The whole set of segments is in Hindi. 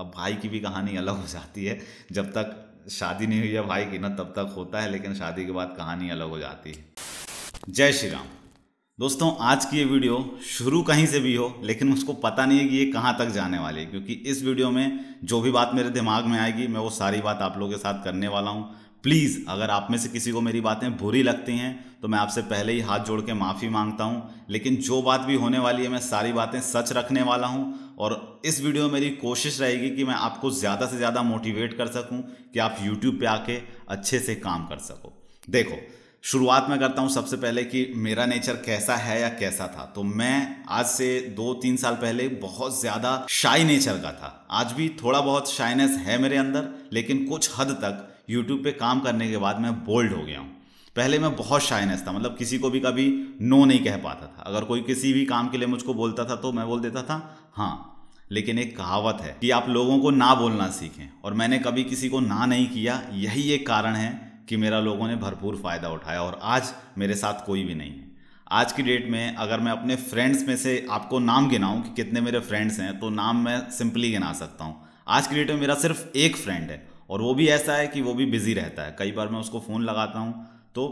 अब भाई की भी कहानी अलग हो जाती है जब तक शादी नहीं हुई है भाई की ना तब तक होता है लेकिन शादी के बाद कहानी अलग हो जाती है जय श्री राम दोस्तों आज की ये वीडियो शुरू कहीं से भी हो लेकिन उसको पता नहीं है कि ये कहाँ तक जाने वाली है क्योंकि इस वीडियो में जो भी बात मेरे दिमाग में आएगी मैं वो सारी बात आप लोगों के साथ करने वाला हूँ प्लीज़ अगर आप में से किसी को मेरी बातें बुरी लगती हैं तो मैं आपसे पहले ही हाथ जोड़ के माफ़ी मांगता हूँ लेकिन जो बात भी होने वाली है मैं सारी बातें सच रखने वाला हूँ और इस वीडियो में मेरी कोशिश रहेगी कि मैं आपको ज़्यादा से ज़्यादा मोटिवेट कर सकूं कि आप यूट्यूब पे आके अच्छे से काम कर सको देखो शुरुआत में करता हूँ सबसे पहले कि मेरा नेचर कैसा है या कैसा था तो मैं आज से दो तीन साल पहले बहुत ज़्यादा शाई नेचर का था आज भी थोड़ा बहुत शाइनेस है मेरे अंदर लेकिन कुछ हद तक यूट्यूब पे काम करने के बाद मैं बोल्ड हो गया हूँ पहले मैं बहुत शाइनेस था मतलब किसी को भी कभी नो नहीं कह पाता था अगर कोई किसी भी काम के लिए मुझको बोलता था तो मैं बोल देता था हाँ लेकिन एक कहावत है कि आप लोगों को ना बोलना सीखें और मैंने कभी किसी को ना नहीं किया यही एक कारण है कि मेरा लोगों ने भरपूर फ़ायदा उठाया और आज मेरे साथ कोई भी नहीं है आज की डेट में अगर मैं अपने फ्रेंड्स में से आपको नाम गिनाऊं कि कितने मेरे फ्रेंड्स हैं तो नाम मैं सिंपली गिना सकता हूं आज की डेट में मेरा सिर्फ एक फ्रेंड है और वो भी ऐसा है कि वो भी बिज़ी रहता है कई बार मैं उसको फ़ोन लगाता हूँ तो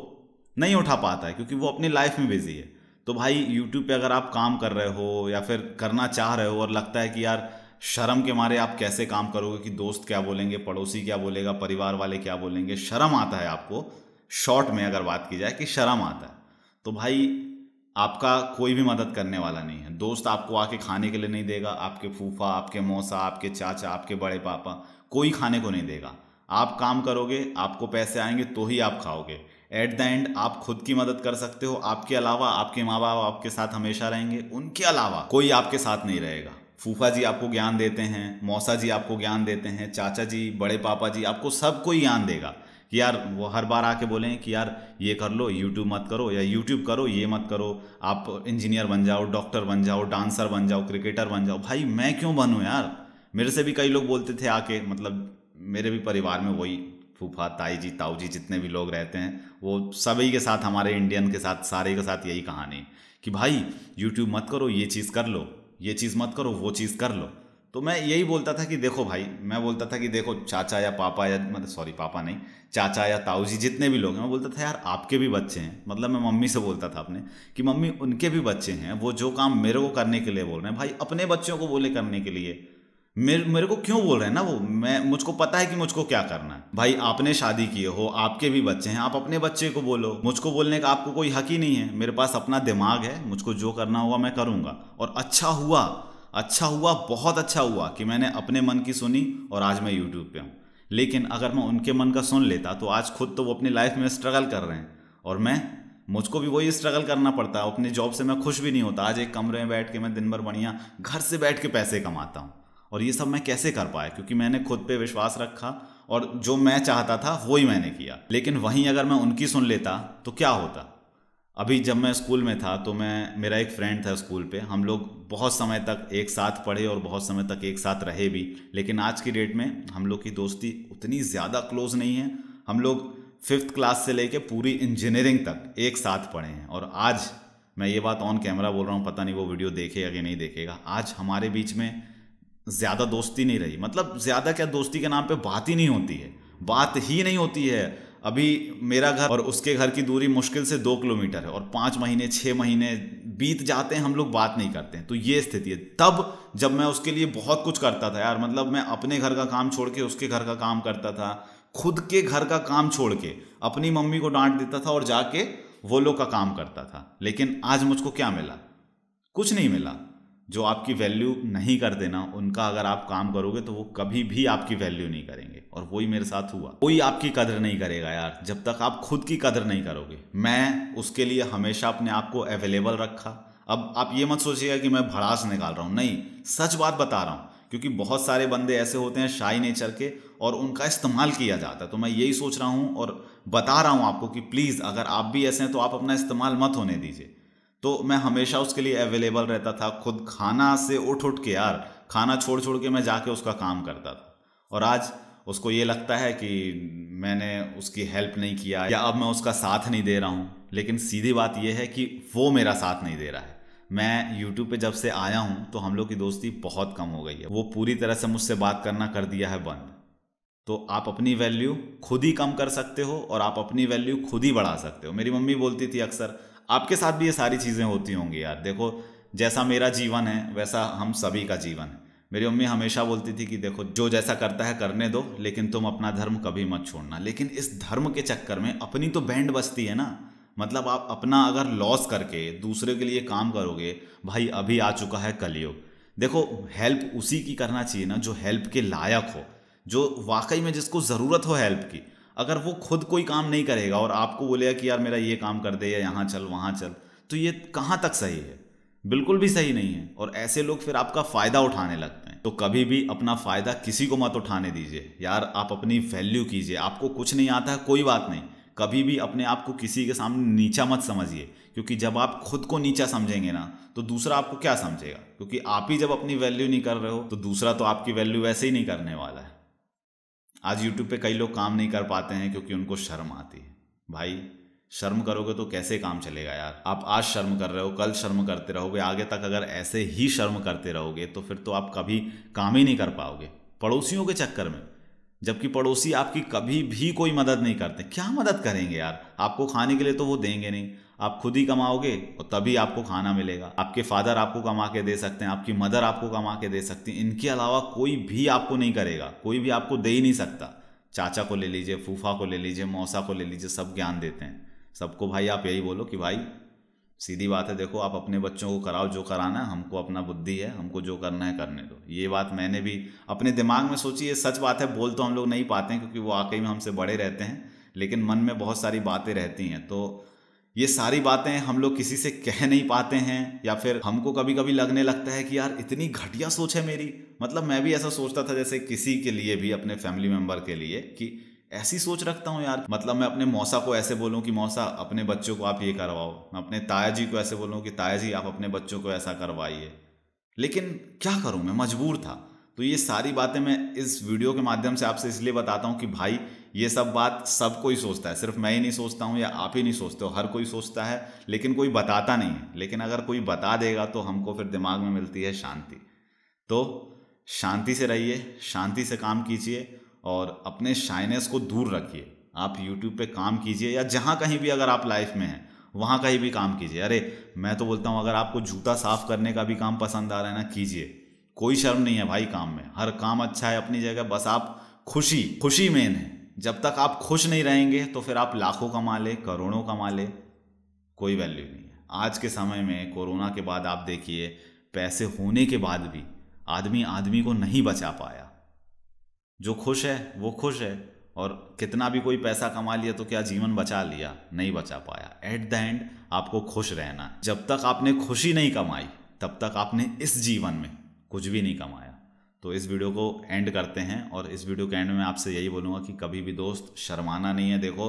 नहीं उठा पाता है क्योंकि वो अपनी लाइफ में बिजी है तो भाई यूट्यूब पे अगर आप काम कर रहे हो या फिर करना चाह रहे हो और लगता है कि यार शर्म के मारे आप कैसे काम करोगे कि दोस्त क्या बोलेंगे पड़ोसी क्या बोलेगा परिवार वाले क्या बोलेंगे शर्म आता है आपको शॉर्ट में अगर बात की जाए कि शर्म आता है तो भाई आपका कोई भी मदद करने वाला नहीं है दोस्त आपको आके खाने के लिए नहीं देगा आपके फूफा आपके मौसा आपके चाचा आपके बड़े पापा कोई खाने को नहीं देगा आप काम करोगे आपको पैसे आएंगे तो ही आप खाओगे एट द एंड आप खुद की मदद कर सकते हो आपके अलावा आपके माँ बाप आपके साथ हमेशा रहेंगे उनके अलावा कोई आपके साथ नहीं रहेगा फूफा जी आपको ज्ञान देते हैं मौसा जी आपको ज्ञान देते हैं चाचा जी बड़े पापा जी आपको सब कोई ज्ञान देगा कि यार वो हर बार आके बोलें कि यार ये कर लो यूट्यूब मत करो या यूट्यूब करो ये मत करो आप इंजीनियर बन जाओ डॉक्टर बन जाओ डांसर बन जाओ क्रिकेटर बन जाओ भाई मैं क्यों बनूँ यार मेरे से भी कई लोग बोलते थे आके मतलब मेरे भी परिवार में वही फूफा ताई जी ताऊ जी जितने भी लोग रहते हैं वो सभी के साथ हमारे इंडियन के साथ सारे के साथ यही कहानी कि भाई यूट्यूब मत करो ये चीज़ कर लो ये चीज़ मत करो वो चीज़ कर लो तो मैं यही बोलता था कि देखो भाई मैं बोलता था कि देखो चाचा या पापा या मतलब सॉरी पापा नहीं चाचा या ताऊ जी जितने भी लोग हैं मैं बोलता था यार आपके भी बच्चे हैं मतलब मैं मम्मी से बोलता था अपने कि मम्मी उनके भी बच्चे हैं वो जो काम मेरे को करने के लिए बोल रहे हैं भाई अपने बच्चों को बोले करने के लिए मेरे मेरे को क्यों बोल रहे हैं ना वो मैं मुझको पता है कि मुझको क्या करना है भाई आपने शादी किए हो आपके भी बच्चे हैं आप अपने बच्चे को बोलो मुझको बोलने का आपको कोई हक ही नहीं है मेरे पास अपना दिमाग है मुझको जो करना होगा मैं करूँगा और अच्छा हुआ अच्छा हुआ बहुत अच्छा हुआ कि मैंने अपने मन की सुनी और आज मैं यूट्यूब पर हूँ लेकिन अगर मैं उनके मन का सुन लेता तो आज खुद तो वो अपनी लाइफ में स्ट्रगल कर रहे हैं और मैं मुझको भी वही स्ट्रगल करना पड़ता है अपनी जॉब से मैं खुश भी नहीं होता आज एक कमरे में बैठ के मैं दिन भर बढ़िया घर से बैठ के पैसे कमाता हूँ और ये सब मैं कैसे कर पाया क्योंकि मैंने खुद पे विश्वास रखा और जो मैं चाहता था वो ही मैंने किया लेकिन वहीं अगर मैं उनकी सुन लेता तो क्या होता अभी जब मैं स्कूल में था तो मैं मेरा एक फ्रेंड था स्कूल पे हम लोग बहुत समय तक एक साथ पढ़े और बहुत समय तक एक साथ रहे भी लेकिन आज की डेट में हम लोग की दोस्ती उतनी ज़्यादा क्लोज नहीं है हम लोग फिफ्थ क्लास से लेके पूरी इंजीनियरिंग तक एक साथ पढ़े हैं और आज मैं ये बात ऑन कैमरा बोल रहा हूँ पता नहीं वो वीडियो देखेगा कि नहीं देखेगा आज हमारे बीच में ज़्यादा दोस्ती नहीं रही मतलब ज़्यादा क्या दोस्ती के नाम पे बात ही नहीं होती है बात ही नहीं होती है अभी मेरा घर और उसके घर की दूरी मुश्किल से दो किलोमीटर है और पाँच महीने छः महीने बीत जाते हैं हम लोग बात नहीं करते हैं तो ये स्थिति है तब जब मैं उसके लिए बहुत कुछ करता था यार मतलब मैं अपने घर का काम छोड़ के उसके घर का काम करता था खुद के घर का काम छोड़ के अपनी मम्मी को डांट देता था और जाके वो लोग का काम करता था लेकिन आज मुझको क्या मिला कुछ नहीं मिला जो आपकी वैल्यू नहीं कर देना उनका अगर आप काम करोगे तो वो कभी भी आपकी वैल्यू नहीं करेंगे और वही मेरे साथ हुआ कोई आपकी कदर नहीं करेगा यार जब तक आप खुद की कदर नहीं करोगे मैं उसके लिए हमेशा अपने आप को अवेलेबल रखा अब आप ये मत सोचिएगा कि मैं भड़ास निकाल रहा हूँ नहीं सच बात बता रहा हूँ क्योंकि बहुत सारे बंदे ऐसे होते हैं शाई नेचर के और उनका इस्तेमाल किया जाता है तो मैं यही सोच रहा हूँ और बता रहा हूँ आपको कि प्लीज़ अगर आप भी ऐसे हैं तो आप अपना इस्तेमाल मत होने दीजिए तो मैं हमेशा उसके लिए अवेलेबल रहता था खुद खाना से उठ उठ के यार खाना छोड़ छोड़ के मैं जाके उसका काम करता था और आज उसको ये लगता है कि मैंने उसकी हेल्प नहीं किया या अब मैं उसका साथ नहीं दे रहा हूँ लेकिन सीधी बात यह है कि वो मेरा साथ नहीं दे रहा है मैं यूट्यूब पे जब से आया हूँ तो हम लोग की दोस्ती बहुत कम हो गई है वो पूरी तरह से मुझसे बात करना कर दिया है बंद तो आप अपनी वैल्यू खुद ही कम कर सकते हो और आप अपनी वैल्यू खुद ही बढ़ा सकते हो मेरी मम्मी बोलती थी अक्सर आपके साथ भी ये सारी चीज़ें होती होंगी यार देखो जैसा मेरा जीवन है वैसा हम सभी का जीवन है मेरी मम्मी हमेशा बोलती थी कि देखो जो जैसा करता है करने दो लेकिन तुम अपना धर्म कभी मत छोड़ना लेकिन इस धर्म के चक्कर में अपनी तो बैंड बसती है ना मतलब आप अपना अगर लॉस करके दूसरे के लिए काम करोगे भाई अभी आ चुका है कलयुग देखो हेल्प उसी की करना चाहिए ना जो हेल्प के लायक हो जो वाकई में जिसको ज़रूरत हो हेल्प की अगर वो खुद कोई काम नहीं करेगा और आपको बोलेगा कि यार मेरा ये काम कर दे या यहाँ चल वहाँ चल तो ये कहाँ तक सही है बिल्कुल भी सही नहीं है और ऐसे लोग फिर आपका फ़ायदा उठाने लगते हैं तो कभी भी अपना फ़ायदा किसी को मत उठाने दीजिए यार आप अपनी वैल्यू कीजिए आपको कुछ नहीं आता है कोई बात नहीं कभी भी अपने आप को किसी के सामने नीचा मत समझिए क्योंकि जब आप खुद को नीचा समझेंगे ना तो दूसरा आपको क्या समझेगा क्योंकि आप ही जब अपनी वैल्यू नहीं कर रहे हो तो दूसरा तो आपकी वैल्यू वैसे ही नहीं करने वाला है आज यूट्यूब पे कई लोग काम नहीं कर पाते हैं क्योंकि उनको शर्म आती है भाई शर्म करोगे तो कैसे काम चलेगा यार आप आज शर्म कर रहे हो कल शर्म करते रहोगे आगे तक अगर ऐसे ही शर्म करते रहोगे तो फिर तो आप कभी काम ही नहीं कर पाओगे पड़ोसियों के चक्कर में जबकि पड़ोसी आपकी कभी भी कोई मदद नहीं करते क्या मदद करेंगे यार आपको खाने के लिए तो वो देंगे नहीं आप खुद ही कमाओगे और तभी आपको खाना मिलेगा आपके फादर आपको कमा के दे सकते हैं आपकी मदर आपको कमा के दे सकती हैं इनके अलावा कोई भी आपको नहीं करेगा कोई भी आपको दे ही नहीं सकता चाचा को ले लीजिए फूफा को ले लीजिए मौसा को ले लीजिए सब ज्ञान देते हैं सबको भाई आप यही बोलो कि भाई सीधी बात है देखो आप अपने बच्चों को कराओ जो कराना है हमको अपना बुद्धि है हमको जो करना है करने दो ये बात मैंने भी अपने दिमाग में सोची ये सच बात है बोल तो हम लोग नहीं पाते हैं क्योंकि वो वाकई में हमसे बड़े रहते हैं लेकिन मन में बहुत सारी बातें रहती हैं तो ये सारी बातें हम लोग किसी से कह नहीं पाते हैं या फिर हमको कभी कभी लगने लगता है कि यार इतनी घटिया सोच है मेरी मतलब मैं भी ऐसा सोचता था जैसे किसी के लिए भी अपने फैमिली मेम्बर के लिए कि ऐसी सोच रखता हूँ यार मतलब मैं अपने मौसा को ऐसे बोलूँ कि मौसा अपने बच्चों को आप ये करवाओ मैं अपने ताया जी को ऐसे बोलूँ कि ताया जी आप अपने बच्चों को ऐसा करवाइए लेकिन क्या करूँ मैं मजबूर था तो ये सारी बातें मैं इस वीडियो के माध्यम से आपसे इसलिए बताता हूँ कि भाई ये सब बात सब कोई सोचता है सिर्फ मैं ही नहीं सोचता हूँ या आप ही नहीं सोचते हो हर कोई सोचता है लेकिन कोई बताता नहीं है लेकिन अगर कोई बता देगा तो हमको फिर दिमाग में मिलती है शांति तो शांति से रहिए शांति से काम कीजिए और अपने शाइनेस को दूर रखिए आप यूट्यूब पे काम कीजिए या जहाँ कहीं भी अगर आप लाइफ में हैं वहाँ कहीं भी काम कीजिए अरे मैं तो बोलता हूँ अगर आपको जूता साफ़ करने का भी काम पसंद आ रहा है ना कीजिए कोई शर्म नहीं है भाई काम में हर काम अच्छा है अपनी जगह बस आप खुशी खुशी मेन है जब तक आप खुश नहीं रहेंगे तो फिर आप लाखों कमा ले करोड़ों कमा ले कोई वैल्यू नहीं है आज के समय में कोरोना के बाद आप देखिए पैसे होने के बाद भी आदमी आदमी को नहीं बचा पाया जो खुश है वो खुश है और कितना भी कोई पैसा कमा लिया तो क्या जीवन बचा लिया नहीं बचा पाया एट द एंड आपको खुश रहना जब तक आपने खुशी नहीं कमाई तब तक आपने इस जीवन में कुछ भी नहीं कमाया तो इस वीडियो को एंड करते हैं और इस वीडियो के एंड में आपसे यही बोलूँगा कि कभी भी दोस्त शर्माना नहीं है देखो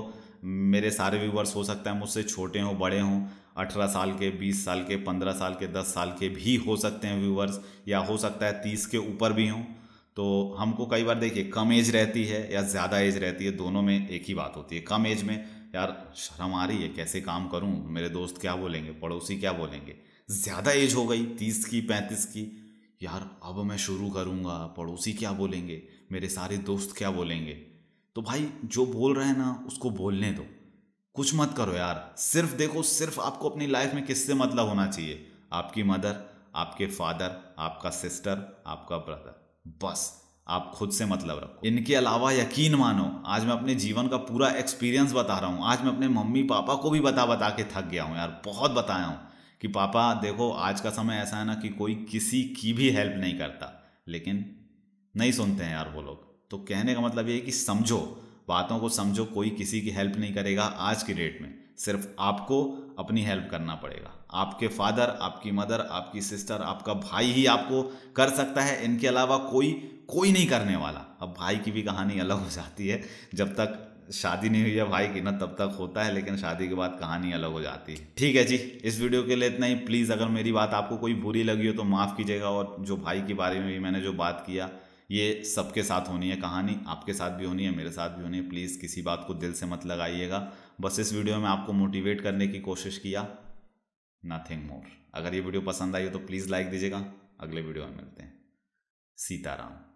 मेरे सारे व्यूवर्स हो सकता है मुझसे छोटे हों बड़े हों अठारह साल के बीस साल के पंद्रह साल के दस साल के भी हो सकते हैं व्यूवर्स या हो सकता है तीस के ऊपर भी हों तो हमको कई बार देखिए कम एज रहती है या ज़्यादा एज रहती है दोनों में एक ही बात होती है कम एज में यार शर्म आ रही है कैसे काम करूं मेरे दोस्त क्या बोलेंगे पड़ोसी क्या बोलेंगे ज़्यादा एज हो गई तीस की पैंतीस की यार अब मैं शुरू करूँगा पड़ोसी क्या बोलेंगे मेरे सारे दोस्त क्या बोलेंगे तो भाई जो बोल रहे हैं ना उसको बोलने दो कुछ मत करो यार सिर्फ देखो सिर्फ आपको अपनी लाइफ में किससे मतलब होना चाहिए आपकी मदर आपके फादर आपका सिस्टर आपका ब्रदर बस आप खुद से मतलब रखो इनके अलावा यकीन मानो आज मैं अपने जीवन का पूरा एक्सपीरियंस बता रहा हूँ आज मैं अपने मम्मी पापा को भी बता बता के थक गया हूँ यार बहुत बताया हूँ कि पापा देखो आज का समय ऐसा है ना कि कोई किसी की भी हेल्प नहीं करता लेकिन नहीं सुनते हैं यार वो लोग तो कहने का मतलब ये है कि समझो बातों को समझो कोई किसी की हेल्प नहीं करेगा आज की डेट में सिर्फ आपको अपनी हेल्प करना पड़ेगा आपके फादर आपकी मदर आपकी सिस्टर आपका भाई ही आपको कर सकता है इनके अलावा कोई कोई नहीं करने वाला अब भाई की भी कहानी अलग हो जाती है जब तक शादी नहीं हुई है भाई की ना तब तक होता है लेकिन शादी के बाद कहानी अलग हो जाती है ठीक है जी इस वीडियो के लिए इतना ही प्लीज़ अगर मेरी बात आपको कोई बुरी लगी हो तो माफ़ कीजिएगा और जो भाई के बारे में भी मैंने जो बात किया ये सबके साथ होनी है कहानी आपके साथ भी होनी है मेरे साथ भी होनी है प्लीज़ किसी बात को दिल से मत लगाइएगा बस इस वीडियो में आपको मोटिवेट करने की कोशिश किया नथिंग मोर अगर ये वीडियो पसंद आई हो तो प्लीज़ लाइक दीजिएगा अगले वीडियो में मिलते हैं सीताराम